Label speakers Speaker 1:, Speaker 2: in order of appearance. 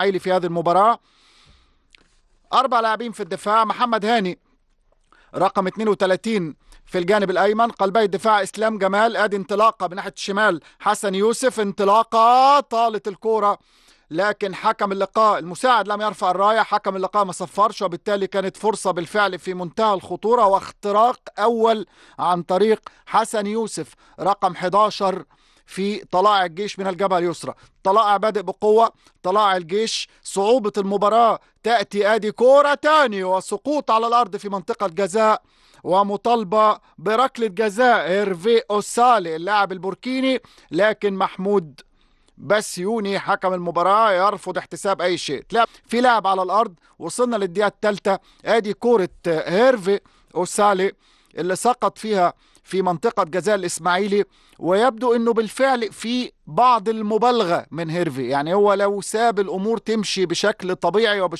Speaker 1: العيلي في هذه المباراة أربع لاعبين في الدفاع محمد هاني رقم 32 في الجانب الايمن قلبي الدفاع اسلام جمال ادي انطلاقه بناحيه الشمال حسن يوسف انطلاقه طالت الكوره لكن حكم اللقاء المساعد لم يرفع الرايه حكم اللقاء ما صفرش وبالتالي كانت فرصه بالفعل في منتهى الخطوره واختراق اول عن طريق حسن يوسف رقم 11 في طلائع الجيش من الجبهة اليسرى طلائع بادئ بقوة طلائع الجيش صعوبة المباراة تأتي آدي كورة تاني وسقوط على الأرض في منطقة الجزاء ومطالبة بركلة جزاء هيرفي أوسالي اللاعب البوركيني لكن محمود بسيوني حكم المباراة يرفض احتساب أي شيء لا في لعب على الأرض وصلنا للدقيقة الثالثة آدي كورة هيرفي أوسالي اللي سقط فيها في منطقة جزاء الإسماعيلي ويبدو أنه بالفعل في بعض المبالغة من هيرفي يعني هو لو ساب الأمور تمشي بشكل طبيعي وبشكل